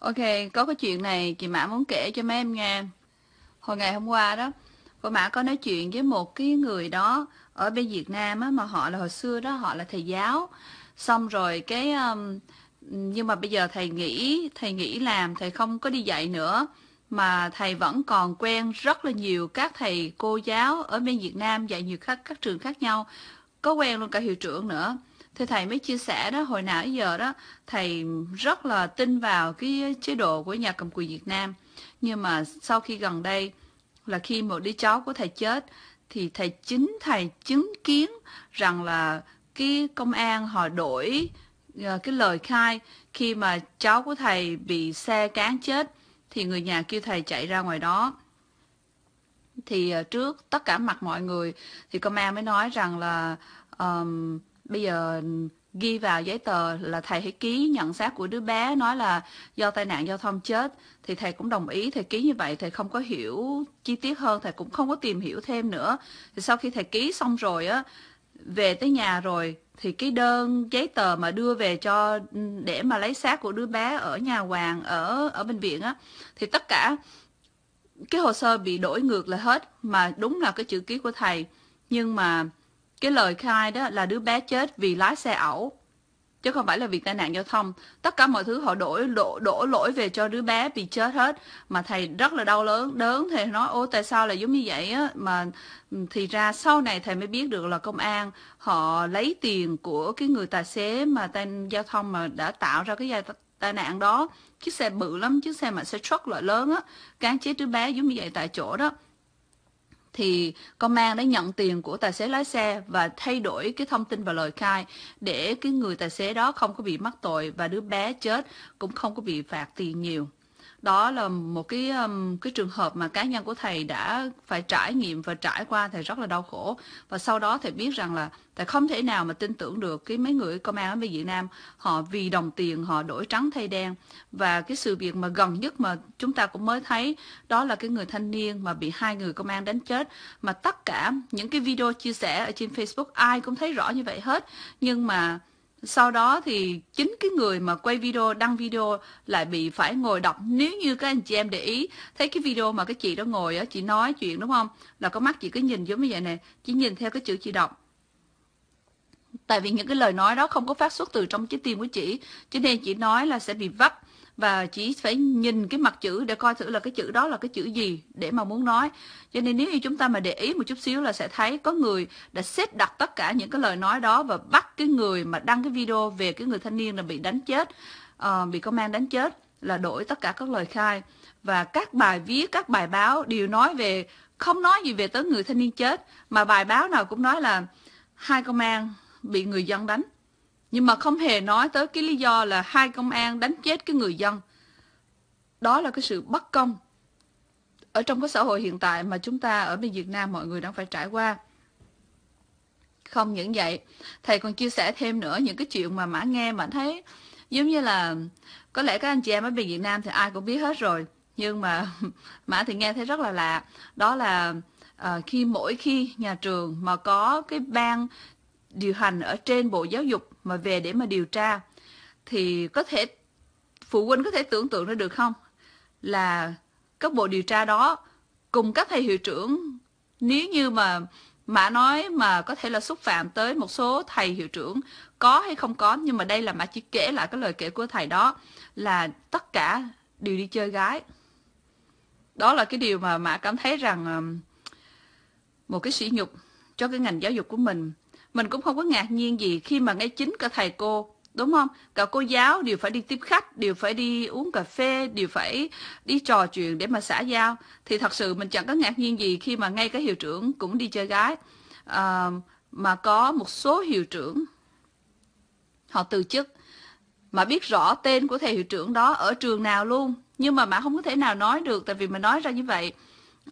Ok, có cái chuyện này chị Mã muốn kể cho mấy em nghe. Hồi ngày hôm qua đó, cô Mã có nói chuyện với một cái người đó ở bên Việt Nam á, mà họ là hồi xưa đó, họ là thầy giáo. Xong rồi cái... Um, nhưng mà bây giờ thầy nghĩ thầy nghĩ làm, thầy không có đi dạy nữa. Mà thầy vẫn còn quen rất là nhiều các thầy cô giáo ở bên Việt Nam dạy nhiều các, các trường khác nhau. Có quen luôn cả hiệu trưởng nữa thì thầy mới chia sẻ đó hồi nãy giờ đó thầy rất là tin vào cái chế độ của nhà cầm quyền Việt Nam nhưng mà sau khi gần đây là khi một đứa cháu của thầy chết thì thầy chính thầy chứng kiến rằng là cái công an họ đổi ờ, cái lời khai khi mà cháu của thầy bị xe cán chết thì người nhà kêu thầy chạy ra ngoài đó thì ờ, trước tất cả mặt mọi người thì công an mới nói rằng là um, bây giờ ghi vào giấy tờ là thầy hãy ký nhận xác của đứa bé nói là do tai nạn giao thông chết thì thầy cũng đồng ý thầy ký như vậy thầy không có hiểu chi tiết hơn thầy cũng không có tìm hiểu thêm nữa thì sau khi thầy ký xong rồi á về tới nhà rồi thì cái đơn giấy tờ mà đưa về cho để mà lấy xác của đứa bé ở nhà hoàng ở ở bệnh viện á thì tất cả cái hồ sơ bị đổi ngược là hết mà đúng là cái chữ ký của thầy nhưng mà cái lời khai đó là đứa bé chết vì lái xe ẩu, chứ không phải là vì tai nạn giao thông. Tất cả mọi thứ họ đổ, đổ, đổ lỗi về cho đứa bé bị chết hết. Mà thầy rất là đau lớn, đớn. Thầy nói, ô tại sao là giống như vậy á? Mà ừ, thì ra sau này thầy mới biết được là công an họ lấy tiền của cái người tài xế mà tai giao thông mà đã tạo ra cái tai nạn đó. Chiếc xe bự lắm, chiếc xe mà xe truck loại lớn á, cán chết đứa bé giống như vậy tại chỗ đó thì công an đã nhận tiền của tài xế lái xe và thay đổi cái thông tin và lời khai để cái người tài xế đó không có bị mắc tội và đứa bé chết cũng không có bị phạt tiền nhiều đó là một cái um, cái trường hợp mà cá nhân của thầy đã phải trải nghiệm và trải qua thầy rất là đau khổ và sau đó thầy biết rằng là thầy không thể nào mà tin tưởng được cái mấy người công an ở bên Việt Nam họ vì đồng tiền họ đổi trắng thay đen và cái sự việc mà gần nhất mà chúng ta cũng mới thấy đó là cái người thanh niên mà bị hai người công an đánh chết mà tất cả những cái video chia sẻ ở trên Facebook ai cũng thấy rõ như vậy hết nhưng mà sau đó thì chính cái người mà quay video, đăng video lại bị phải ngồi đọc. Nếu như các anh chị em để ý, thấy cái video mà cái chị đó ngồi á, chị nói chuyện đúng không? Là có mắt chị cứ nhìn giống như vậy nè, chỉ nhìn theo cái chữ chị đọc. Tại vì những cái lời nói đó không có phát xuất từ trong trái tim của chị, cho nên chị nói là sẽ bị vấp và chỉ phải nhìn cái mặt chữ để coi thử là cái chữ đó là cái chữ gì để mà muốn nói cho nên nếu như chúng ta mà để ý một chút xíu là sẽ thấy có người đã xếp đặt tất cả những cái lời nói đó và bắt cái người mà đăng cái video về cái người thanh niên là bị đánh chết uh, bị công an đánh chết là đổi tất cả các lời khai và các bài viết các bài báo đều nói về không nói gì về tới người thanh niên chết mà bài báo nào cũng nói là hai công an bị người dân đánh nhưng mà không hề nói tới cái lý do là hai công an đánh chết cái người dân. Đó là cái sự bất công ở trong cái xã hội hiện tại mà chúng ta ở bên Việt Nam mọi người đang phải trải qua. Không những vậy, thầy còn chia sẻ thêm nữa những cái chuyện mà Mã nghe mà thấy giống như là có lẽ các anh chị em ở bên Việt Nam thì ai cũng biết hết rồi, nhưng mà Mã thì nghe thấy rất là lạ. Đó là à, khi mỗi khi nhà trường mà có cái ban điều hành ở trên Bộ Giáo dục mà về để mà điều tra thì có thể phụ huynh có thể tưởng tượng ra được không là các bộ điều tra đó cùng các thầy hiệu trưởng nếu như mà mã nói mà có thể là xúc phạm tới một số thầy hiệu trưởng có hay không có nhưng mà đây là mã chỉ kể lại cái lời kể của thầy đó là tất cả đều đi chơi gái đó là cái điều mà mã cảm thấy rằng một cái sỉ nhục cho cái ngành giáo dục của mình mình cũng không có ngạc nhiên gì khi mà ngay chính cả thầy cô, đúng không? Cả cô giáo đều phải đi tiếp khách, đều phải đi uống cà phê, đều phải đi trò chuyện để mà xã giao. Thì thật sự mình chẳng có ngạc nhiên gì khi mà ngay cả hiệu trưởng cũng đi chơi gái. À, mà có một số hiệu trưởng họ từ chức mà biết rõ tên của thầy hiệu trưởng đó ở trường nào luôn nhưng mà mà không có thể nào nói được tại vì mình nói ra như vậy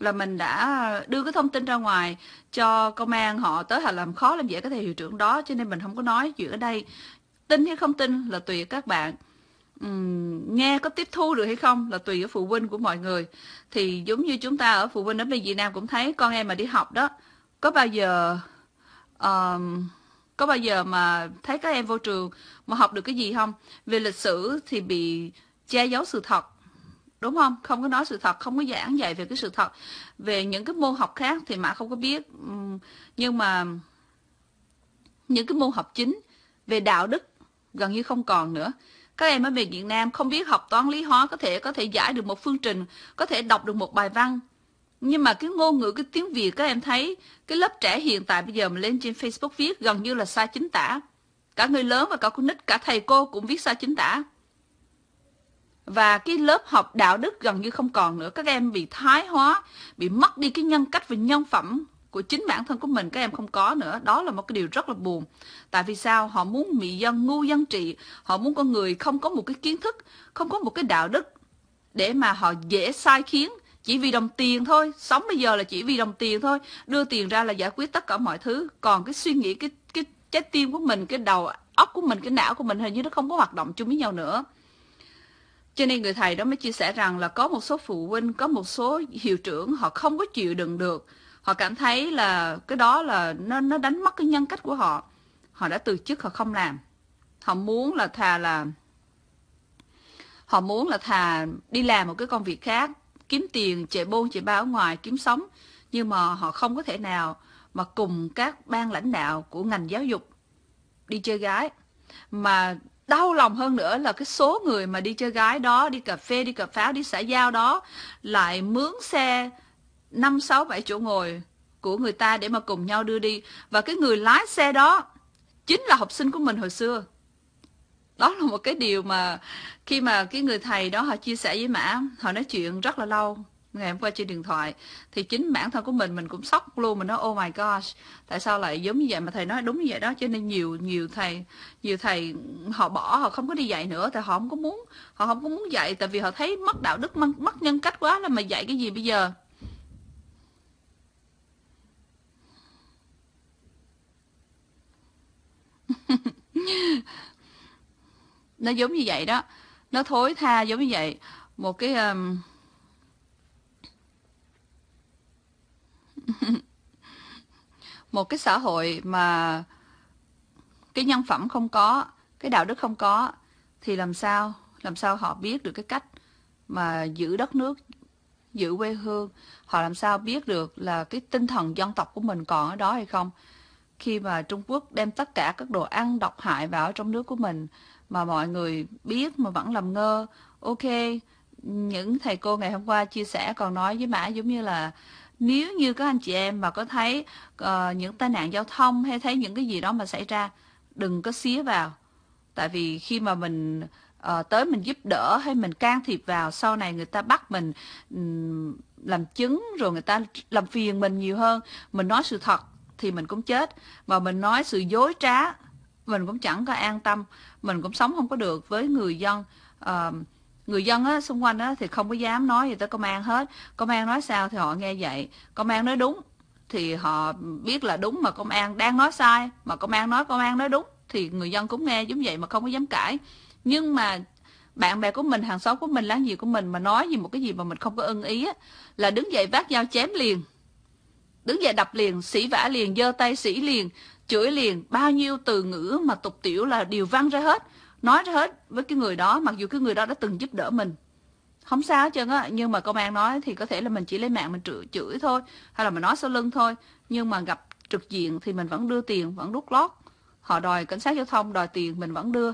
là mình đã đưa cái thông tin ra ngoài cho công an họ tới là làm khó làm dễ cái thầy hiệu trưởng đó cho nên mình không có nói chuyện ở đây tin hay không tin là tùy các bạn Uhm, nghe có tiếp thu được hay không là tùy ở phụ huynh của mọi người thì giống như chúng ta ở phụ huynh ở bên Việt Nam cũng thấy con em mà đi học đó có bao giờ uh, có bao giờ mà thấy các em vô trường mà học được cái gì không về lịch sử thì bị che giấu sự thật đúng không không có nói sự thật không có giảng dạy về cái sự thật về những cái môn học khác thì mã không có biết nhưng mà những cái môn học chính về đạo đức gần như không còn nữa các em ở miền Việt Nam không biết học toán lý hóa có thể có thể giải được một phương trình có thể đọc được một bài văn nhưng mà cái ngôn ngữ cái tiếng Việt các em thấy cái lớp trẻ hiện tại bây giờ mà lên trên Facebook viết gần như là sai chính tả cả người lớn và cả con nít cả thầy cô cũng viết sai chính tả và cái lớp học đạo đức gần như không còn nữa các em bị thái hóa bị mất đi cái nhân cách và nhân phẩm của chính bản thân của mình các em không có nữa đó là một cái điều rất là buồn tại vì sao họ muốn mị dân ngu dân trị họ muốn con người không có một cái kiến thức không có một cái đạo đức để mà họ dễ sai khiến chỉ vì đồng tiền thôi sống bây giờ là chỉ vì đồng tiền thôi đưa tiền ra là giải quyết tất cả mọi thứ còn cái suy nghĩ cái cái trái tim của mình cái đầu óc của mình cái não của mình hình như nó không có hoạt động chung với nhau nữa cho nên người thầy đó mới chia sẻ rằng là có một số phụ huynh, có một số hiệu trưởng họ không có chịu đựng được. Họ cảm thấy là cái đó là nó nó đánh mất cái nhân cách của họ. Họ đã từ chức họ không làm. Họ muốn là thà là họ muốn là thà đi làm một cái công việc khác, kiếm tiền chạy bôn chạy báo ngoài kiếm sống, nhưng mà họ không có thể nào mà cùng các ban lãnh đạo của ngành giáo dục đi chơi gái mà đau lòng hơn nữa là cái số người mà đi chơi gái đó, đi cà phê, đi cà pháo, đi xã giao đó lại mướn xe 5, 6, 7 chỗ ngồi của người ta để mà cùng nhau đưa đi. Và cái người lái xe đó chính là học sinh của mình hồi xưa. Đó là một cái điều mà khi mà cái người thầy đó họ chia sẻ với Mã, họ nói chuyện rất là lâu ngày hôm qua trên điện thoại thì chính bản thân của mình mình cũng sốc luôn mình nói oh my gosh tại sao lại giống như vậy mà thầy nói đúng như vậy đó cho nên nhiều nhiều thầy nhiều thầy họ bỏ họ không có đi dạy nữa tại họ không có muốn họ không có muốn dạy tại vì họ thấy mất đạo đức mất, nhân cách quá là mà dạy cái gì bây giờ nó giống như vậy đó nó thối tha giống như vậy một cái um, một cái xã hội mà cái nhân phẩm không có, cái đạo đức không có thì làm sao, làm sao họ biết được cái cách mà giữ đất nước, giữ quê hương, họ làm sao biết được là cái tinh thần dân tộc của mình còn ở đó hay không? Khi mà Trung Quốc đem tất cả các đồ ăn độc hại vào trong nước của mình mà mọi người biết mà vẫn làm ngơ, ok, những thầy cô ngày hôm qua chia sẻ còn nói với Mã giống như là nếu như các anh chị em mà có thấy uh, những tai nạn giao thông hay thấy những cái gì đó mà xảy ra đừng có xía vào tại vì khi mà mình uh, tới mình giúp đỡ hay mình can thiệp vào sau này người ta bắt mình um, làm chứng rồi người ta làm phiền mình nhiều hơn mình nói sự thật thì mình cũng chết mà mình nói sự dối trá mình cũng chẳng có an tâm mình cũng sống không có được với người dân uh, người dân á, xung quanh á, thì không có dám nói gì tới công an hết công an nói sao thì họ nghe vậy công an nói đúng thì họ biết là đúng mà công an đang nói sai mà công an nói công an nói đúng thì người dân cũng nghe giống vậy mà không có dám cãi nhưng mà bạn bè của mình hàng xóm của mình láng giềng của mình mà nói gì một cái gì mà mình không có ưng ý á, là đứng dậy vác dao chém liền đứng dậy đập liền xỉ vả liền giơ tay xỉ liền chửi liền bao nhiêu từ ngữ mà tục tiểu là đều văng ra hết nói hết với cái người đó mặc dù cái người đó đã từng giúp đỡ mình không sao hết trơn á nhưng mà công an nói thì có thể là mình chỉ lấy mạng mình chửi, chửi thôi hay là mình nói sau lưng thôi nhưng mà gặp trực diện thì mình vẫn đưa tiền vẫn rút lót họ đòi cảnh sát giao thông đòi tiền mình vẫn đưa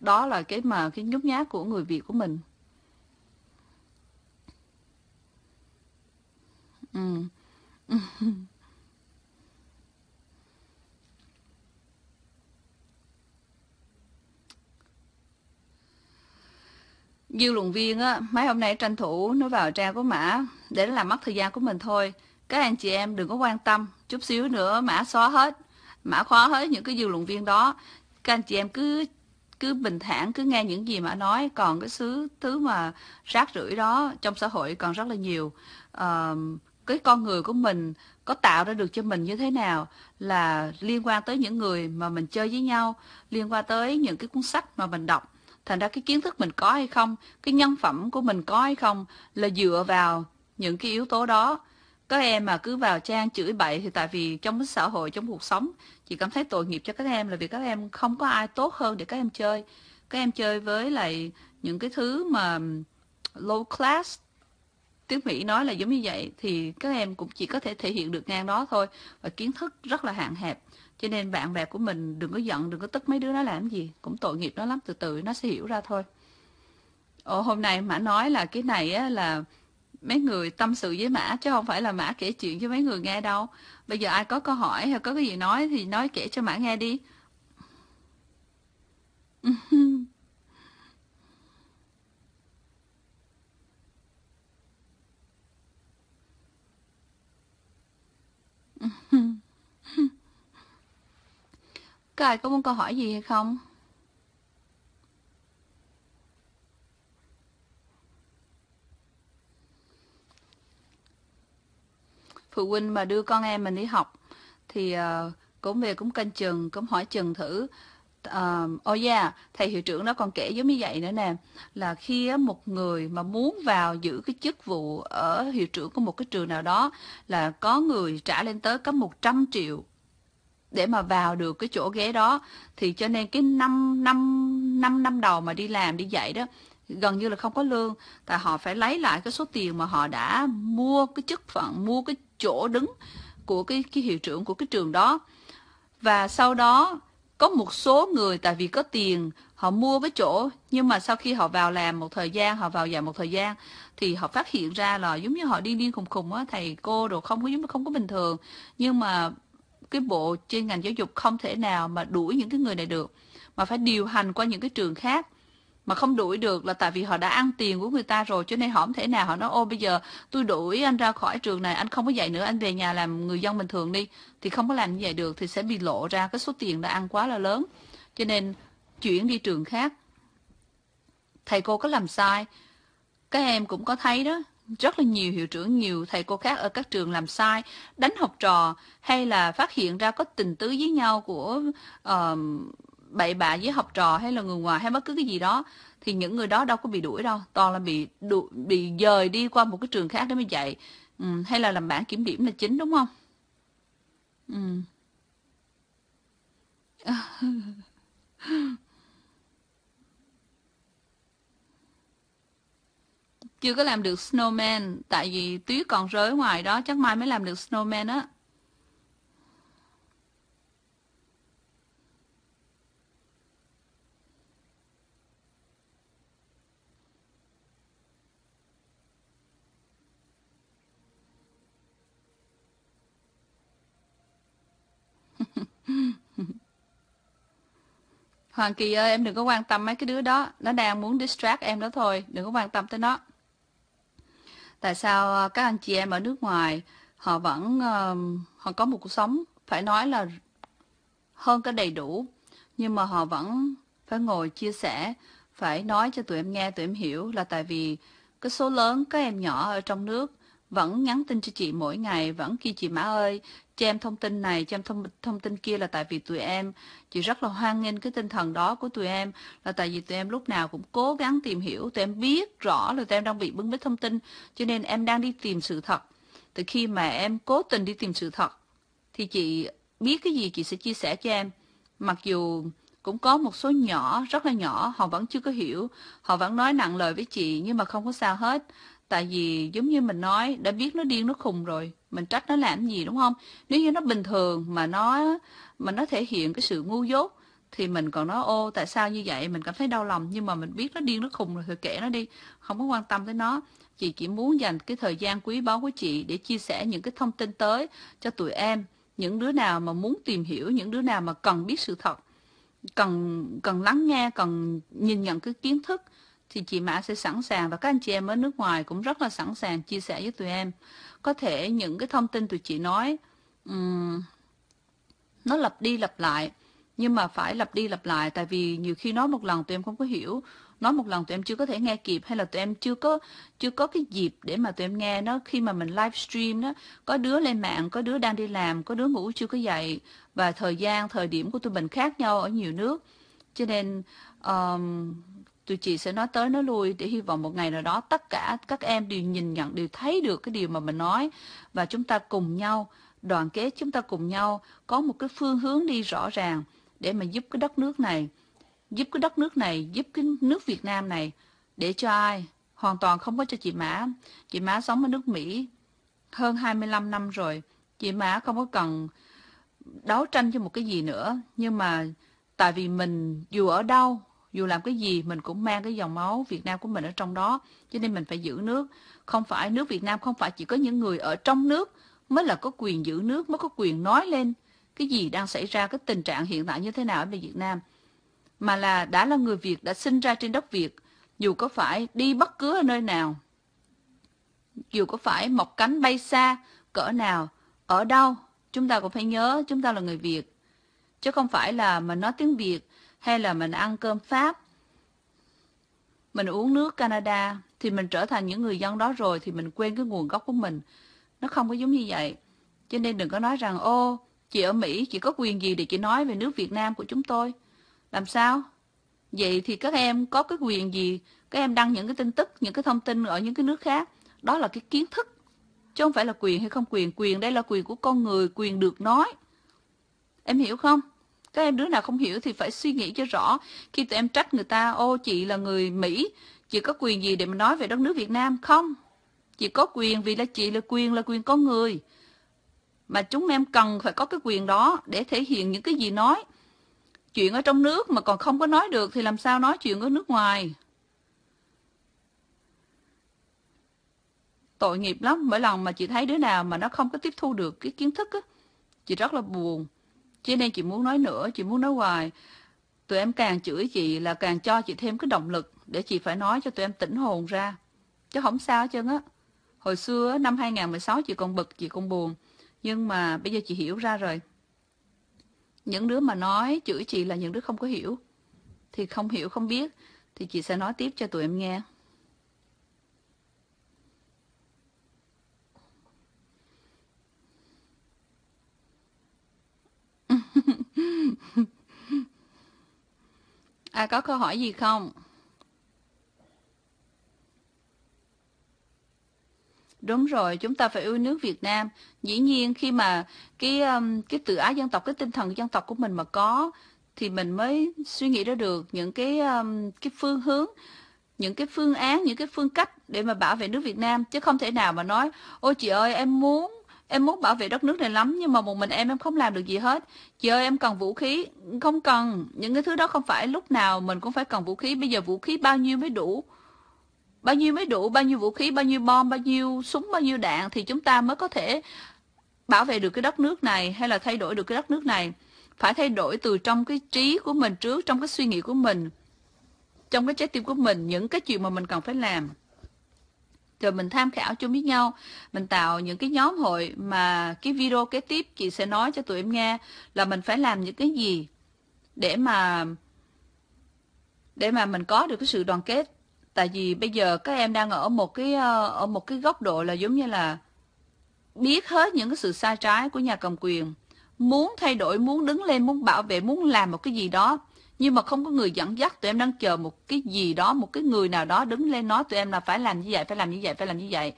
đó là cái mà cái nhút nhát của người việt của mình ừ Dư luận viên á, mấy hôm nay tranh thủ nó vào trang của Mã để làm mất thời gian của mình thôi. Các anh chị em đừng có quan tâm, chút xíu nữa Mã xóa hết, Mã khóa hết những cái dư luận viên đó. Các anh chị em cứ cứ bình thản cứ nghe những gì mà nói còn cái thứ thứ mà rác rưởi đó trong xã hội còn rất là nhiều à, cái con người của mình có tạo ra được cho mình như thế nào là liên quan tới những người mà mình chơi với nhau liên quan tới những cái cuốn sách mà mình đọc Thành ra cái kiến thức mình có hay không, cái nhân phẩm của mình có hay không là dựa vào những cái yếu tố đó. Các em mà cứ vào trang chửi bậy thì tại vì trong cái xã hội, trong cuộc sống, chị cảm thấy tội nghiệp cho các em là vì các em không có ai tốt hơn để các em chơi. Các em chơi với lại những cái thứ mà low class, tiếng Mỹ nói là giống như vậy, thì các em cũng chỉ có thể thể hiện được ngang đó thôi. Và kiến thức rất là hạn hẹp. Cho nên bạn bè của mình đừng có giận, đừng có tức mấy đứa nó làm gì. Cũng tội nghiệp nó lắm, từ từ nó sẽ hiểu ra thôi. Ồ, hôm nay Mã nói là cái này á, là mấy người tâm sự với Mã, chứ không phải là Mã kể chuyện cho mấy người nghe đâu. Bây giờ ai có câu hỏi hay có cái gì nói thì nói kể cho Mã nghe đi. Các ai có muốn câu hỏi gì hay không? Phụ huynh mà đưa con em mình đi học thì ờ, cũng về cũng canh chừng, cũng hỏi chừng thử uh, oh yeah, thầy hiệu trưởng nó còn kể giống như vậy nữa nè là khi một người mà muốn vào giữ cái chức vụ ở hiệu trưởng của một cái trường nào đó là có người trả lên tới cấp 100 triệu để mà vào được cái chỗ ghế đó thì cho nên cái năm năm năm năm đầu mà đi làm đi dạy đó gần như là không có lương tại họ phải lấy lại cái số tiền mà họ đã mua cái chức phận mua cái chỗ đứng của cái cái hiệu trưởng của cái trường đó và sau đó có một số người tại vì có tiền họ mua cái chỗ nhưng mà sau khi họ vào làm một thời gian họ vào dạy một thời gian thì họ phát hiện ra là giống như họ đi điên khùng khùng á thầy cô đồ không có giống không có bình thường nhưng mà cái bộ trên ngành giáo dục không thể nào mà đuổi những cái người này được mà phải điều hành qua những cái trường khác mà không đuổi được là tại vì họ đã ăn tiền của người ta rồi cho nên họ không thể nào họ nói ô bây giờ tôi đuổi anh ra khỏi trường này anh không có dạy nữa anh về nhà làm người dân bình thường đi thì không có làm như vậy được thì sẽ bị lộ ra cái số tiền đã ăn quá là lớn cho nên chuyển đi trường khác thầy cô có làm sai các em cũng có thấy đó rất là nhiều hiệu trưởng, nhiều thầy cô khác ở các trường làm sai, đánh học trò hay là phát hiện ra có tình tứ với nhau của uh, bậy bạ với học trò hay là người ngoài hay bất cứ cái gì đó thì những người đó đâu có bị đuổi đâu, toàn là bị đu, bị dời đi qua một cái trường khác để mà dạy ừ, hay là làm bản kiểm điểm là chính đúng không? Ừ. Chưa có làm được snowman, tại vì tuyết còn rơi ngoài đó, chắc mai mới làm được snowman á. Hoàng Kỳ ơi, em đừng có quan tâm mấy cái đứa đó, nó đang muốn distract em đó thôi, đừng có quan tâm tới nó tại sao ờ, các anh chị em ở nước ngoài họ vẫn họ có một cuộc sống phải nói là hơn cái đầy đủ nhưng mà họ vẫn phải ngồi chia sẻ phải nói cho tụi em nghe tụi em hiểu là tại vì cái số lớn các em nhỏ ở trong nước vẫn nhắn tin cho chị mỗi ngày, vẫn kêu chị Mã ơi, cho em thông tin này, cho em thông, thông tin kia là tại vì tụi em, chị rất là hoan nghênh cái tinh thần đó của tụi em, là tại vì tụi em lúc nào cũng cố gắng tìm hiểu, tụi em biết rõ là tụi em đang bị bưng bít thông tin, cho nên em đang đi tìm sự thật. Từ khi mà em cố tình đi tìm sự thật, thì chị biết cái gì chị sẽ chia sẻ cho em. Mặc dù cũng có một số nhỏ, rất là nhỏ, họ vẫn chưa có hiểu, họ vẫn nói nặng lời với chị nhưng mà không có sao hết. Tại vì giống như mình nói, đã biết nó điên nó khùng rồi, mình trách nó làm gì đúng không? Nếu như nó bình thường mà nó mà nó thể hiện cái sự ngu dốt thì mình còn nói ô tại sao như vậy mình cảm thấy đau lòng nhưng mà mình biết nó điên nó khùng rồi thì kể nó đi không có quan tâm tới nó chị chỉ muốn dành cái thời gian quý báu của chị để chia sẻ những cái thông tin tới cho tụi em những đứa nào mà muốn tìm hiểu những đứa nào mà cần biết sự thật cần cần lắng nghe cần nhìn nhận cái kiến thức thì chị Mã sẽ sẵn sàng và các anh chị em ở nước ngoài cũng rất là sẵn sàng chia sẻ với tụi em. Có thể những cái thông tin tụi chị nói um, nó lặp đi lặp lại nhưng mà phải lặp đi lặp lại tại vì nhiều khi nói một lần tụi em không có hiểu nói một lần tụi em chưa có thể nghe kịp hay là tụi em chưa có chưa có cái dịp để mà tụi em nghe nó khi mà mình livestream đó có đứa lên mạng có đứa đang đi làm có đứa ngủ chưa có dậy và thời gian thời điểm của tụi mình khác nhau ở nhiều nước cho nên um, tụi chị sẽ nói tới nói lui để hy vọng một ngày nào đó tất cả các em đều nhìn nhận đều thấy được cái điều mà mình nói và chúng ta cùng nhau đoàn kết chúng ta cùng nhau có một cái phương hướng đi rõ ràng để mà giúp cái đất nước này giúp cái đất nước này giúp cái nước Việt Nam này để cho ai hoàn toàn không có cho chị Mã chị Mã sống ở nước Mỹ hơn 25 năm rồi chị Mã không có cần đấu tranh cho một cái gì nữa nhưng mà tại vì mình dù ở đâu dù làm cái gì mình cũng mang cái dòng máu Việt Nam của mình ở trong đó cho nên mình phải giữ nước không phải nước Việt Nam không phải chỉ có những người ở trong nước mới là có quyền giữ nước mới có quyền nói lên cái gì đang xảy ra cái tình trạng hiện tại như thế nào ở bên Việt Nam mà là đã là người Việt đã sinh ra trên đất Việt dù có phải đi bất cứ ở nơi nào dù có phải mọc cánh bay xa cỡ nào ở đâu chúng ta cũng phải nhớ chúng ta là người Việt chứ không phải là mà nói tiếng Việt hay là mình ăn cơm Pháp, mình uống nước Canada thì mình trở thành những người dân đó rồi thì mình quên cái nguồn gốc của mình. Nó không có giống như vậy. Cho nên đừng có nói rằng ô, chị ở Mỹ chị có quyền gì để chị nói về nước Việt Nam của chúng tôi. Làm sao? Vậy thì các em có cái quyền gì? Các em đăng những cái tin tức, những cái thông tin ở những cái nước khác. Đó là cái kiến thức. Chứ không phải là quyền hay không quyền. Quyền đây là quyền của con người, quyền được nói. Em hiểu không? các em đứa nào không hiểu thì phải suy nghĩ cho rõ khi tụi em trách người ta ô chị là người mỹ chị có quyền gì để mà nói về đất nước việt nam không chị có quyền vì là chị là quyền là quyền con người mà chúng em cần phải có cái quyền đó để thể hiện những cái gì nói chuyện ở trong nước mà còn không có nói được thì làm sao nói chuyện ở nước ngoài tội nghiệp lắm mỗi lần mà chị thấy đứa nào mà nó không có tiếp thu được cái kiến thức á chị rất là buồn cho nên chị muốn nói nữa, chị muốn nói hoài. Tụi em càng chửi chị là càng cho chị thêm cái động lực để chị phải nói cho tụi em tỉnh hồn ra. Chứ không sao hết trơn á. Hồi xưa năm 2016 chị còn bực, chị còn buồn. Nhưng mà bây giờ chị hiểu ra rồi. Những đứa mà nói chửi chị là những đứa không có hiểu. Thì không hiểu không biết thì chị sẽ nói tiếp cho tụi em nghe. À, có câu hỏi gì không? Đúng rồi, chúng ta phải yêu nước Việt Nam. Dĩ nhiên khi mà cái um, cái tự ái dân tộc, cái tinh thần dân tộc của mình mà có thì mình mới suy nghĩ ra được những cái um, cái phương hướng, những cái phương án, những cái phương cách để mà bảo vệ nước Việt Nam chứ không thể nào mà nói ôi chị ơi em muốn Em muốn bảo vệ đất nước này lắm nhưng mà một mình em em không làm được gì hết. Chị ơi em cần vũ khí, không cần, những cái thứ đó không phải lúc nào mình cũng phải cần vũ khí, bây giờ vũ khí bao nhiêu mới đủ? Bao nhiêu mới đủ, bao nhiêu vũ khí, bao nhiêu bom, bao nhiêu súng, bao nhiêu đạn thì chúng ta mới có thể bảo vệ được cái đất nước này hay là thay đổi được cái đất nước này. Phải thay đổi từ trong cái trí của mình trước, trong cái suy nghĩ của mình, trong cái trái tim của mình, những cái chuyện mà mình cần phải làm rồi mình tham khảo chung với nhau mình tạo những cái nhóm hội mà cái video kế tiếp chị sẽ nói cho tụi em nghe là mình phải làm những cái gì để mà để mà mình có được cái sự đoàn kết tại vì bây giờ các em đang ở một cái ờ, ở một cái góc độ là giống như là biết hết những cái sự sai trái của nhà cầm quyền muốn thay đổi muốn đứng lên muốn bảo vệ muốn làm một cái gì đó nhưng mà không có người dẫn dắt, tụi em đang chờ một cái gì đó, một cái người nào đó đứng lên nói tụi em là phải làm như vậy, phải làm như vậy, phải làm như vậy.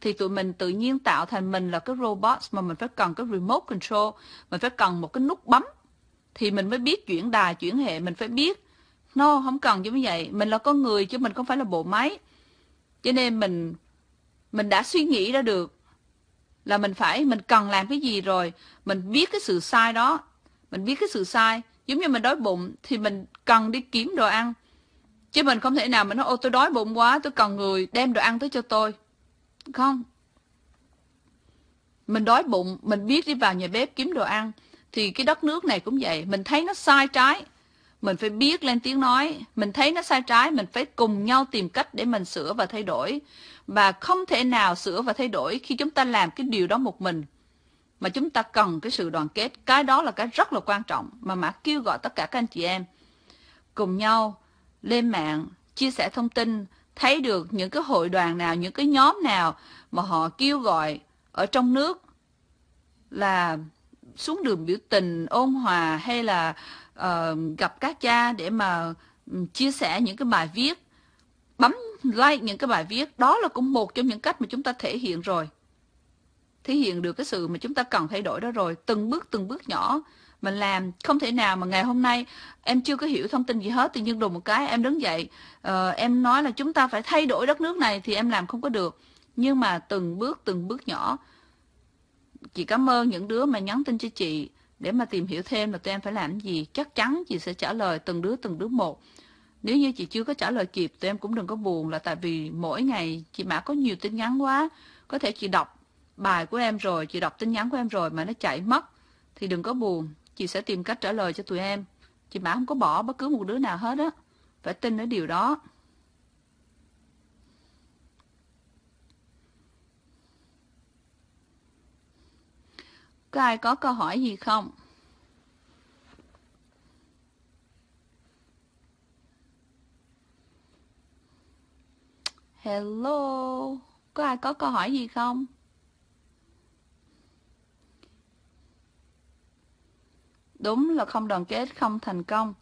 Thì tụi mình tự nhiên tạo thành mình là cái robot mà mình phải cần cái remote control, mình phải cần một cái nút bấm. Thì mình mới biết chuyển đài, chuyển hệ, mình phải biết. No, không cần như vậy. Mình là con người chứ mình không phải là bộ máy. Cho nên mình mình đã suy nghĩ ra được là mình phải mình cần làm cái gì rồi mình biết cái sự sai đó mình biết cái sự sai giống như mình đói bụng thì mình cần đi kiếm đồ ăn chứ mình không thể nào mình nói ô tôi đói bụng quá tôi cần người đem đồ ăn tới cho tôi không mình đói bụng mình biết đi vào nhà bếp kiếm đồ ăn thì cái đất nước này cũng vậy mình thấy nó sai trái mình phải biết lên tiếng nói mình thấy nó sai trái mình phải cùng nhau tìm cách để mình sửa và thay đổi và không thể nào sửa và thay đổi khi chúng ta làm cái điều đó một mình mà chúng ta cần cái sự đoàn kết. Cái đó là cái rất là quan trọng mà Mã kêu gọi tất cả các anh chị em cùng nhau lên mạng, chia sẻ thông tin, thấy được những cái hội đoàn nào, những cái nhóm nào mà họ kêu gọi ở trong nước là xuống đường biểu tình ôn hòa hay là uh, gặp các cha để mà ừ, chia sẻ những cái bài viết bấm like những cái bài viết đó là cũng một trong những cách mà chúng ta thể hiện rồi thể hiện được cái sự mà chúng ta cần thay đổi đó rồi từng bước từng bước nhỏ mình làm không thể nào mà ngày hôm nay em chưa có hiểu thông tin gì hết tự nhiên đùng một cái em đứng dậy uh, em nói là chúng ta phải thay đổi đất nước này thì em làm không có được nhưng mà từng bước từng bước nhỏ chị cảm ơn những đứa mà nhắn tin cho chị để mà tìm hiểu thêm là tụi em phải làm gì chắc chắn chị sẽ trả lời từng đứa từng đứa một nếu như chị chưa có trả lời kịp tụi em cũng đừng có buồn là tại vì mỗi ngày chị mã có nhiều tin nhắn quá có thể chị đọc bài của em rồi, chị đọc tin nhắn của em rồi mà nó chạy mất, thì đừng có buồn, chị sẽ tìm cách trả lời cho tụi em. Chị Mã không có bỏ bất cứ một đứa nào hết á, phải tin ở điều đó. Có ai có câu hỏi gì không? Hello, có ai có câu hỏi gì không? Đúng là không đoàn kết, không thành công.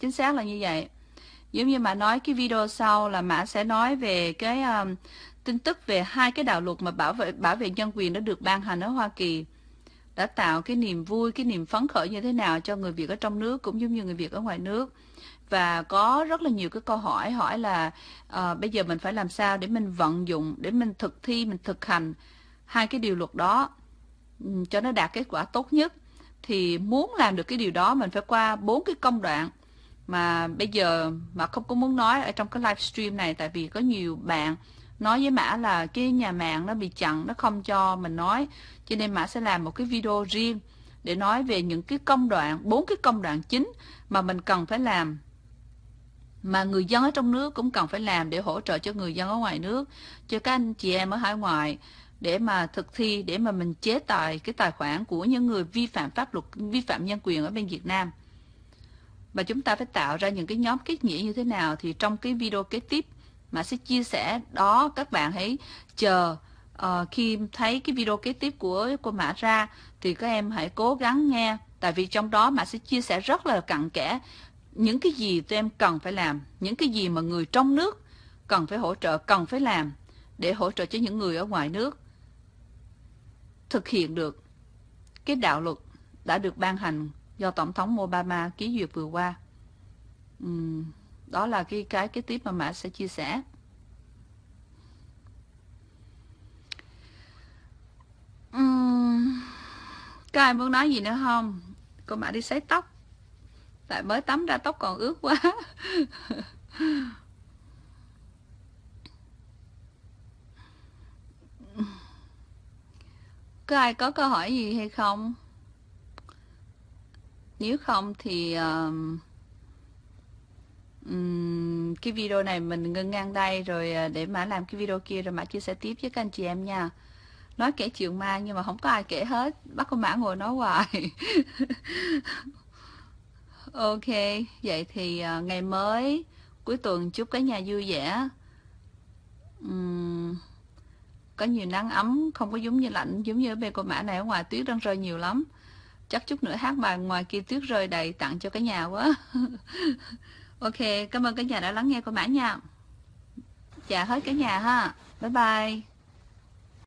Chính xác là như vậy. Giống như mà nói cái video sau là Mã sẽ nói về cái um, tin tức về hai cái đạo luật mà bảo vệ bảo vệ nhân quyền đã được ban hành ở Hoa Kỳ đã tạo cái niềm vui, cái niềm phấn khởi như thế nào cho người Việt ở trong nước cũng giống như người Việt ở ngoài nước. Và có rất là nhiều cái câu hỏi hỏi là uh, bây giờ mình phải làm sao để mình vận dụng, để mình thực thi, mình thực hành hai cái điều luật đó um, cho nó đạt kết quả tốt nhất thì muốn làm được cái điều đó mình phải qua bốn cái công đoạn mà bây giờ mà không có muốn nói ở trong cái livestream này tại vì có nhiều bạn nói với mã là cái nhà mạng nó bị chặn nó không cho mình nói cho nên mã sẽ làm một cái video riêng để nói về những cái công đoạn bốn cái công đoạn chính mà mình cần phải làm mà người dân ở trong nước cũng cần phải làm để hỗ trợ cho người dân ở ngoài nước cho các anh chị em ở hải ngoại để mà thực thi để mà mình chế tài cái tài khoản của những người vi phạm pháp luật vi phạm nhân quyền ở bên Việt Nam và chúng ta phải tạo ra những cái nhóm kết nghĩa như thế nào thì trong cái video kế tiếp mà sẽ chia sẻ đó các bạn hãy chờ uh, khi thấy cái video kế tiếp của cô Mã ra thì các em hãy cố gắng nghe tại vì trong đó Mã sẽ chia sẻ rất là cặn kẽ những cái gì tụi em cần phải làm những cái gì mà người trong nước cần phải hỗ trợ cần phải làm để hỗ trợ cho những người ở ngoài nước thực hiện được cái đạo luật đã được ban hành do Tổng thống Obama ký duyệt vừa qua. Uhm, đó là cái cái cái tiếp mà Mã sẽ chia sẻ. Uhm, các ai muốn nói gì nữa không? Cô Mã đi sấy tóc. Tại mới tắm ra tóc còn ướt quá. có ai có câu hỏi gì hay không nếu không thì uh, um, cái video này mình ngưng ngang đây rồi à, để mã làm cái video kia rồi mã chia sẻ tiếp với các anh chị em nha nói kể chuyện ma nhưng mà không có ai kể hết bắt con mã ngồi nói hoài ok vậy thì uh, ngày mới cuối tuần chúc cả nhà vui vẻ um, có nhiều nắng ấm không có giống như lạnh giống như ở bên cô mã này ở ngoài tuyết đang rơi nhiều lắm chắc chút nữa hát bài ngoài kia tuyết rơi đầy tặng cho cái nhà quá ok cảm ơn cả nhà đã lắng nghe cô mã nha chào dạ, hết cả nhà ha bye bye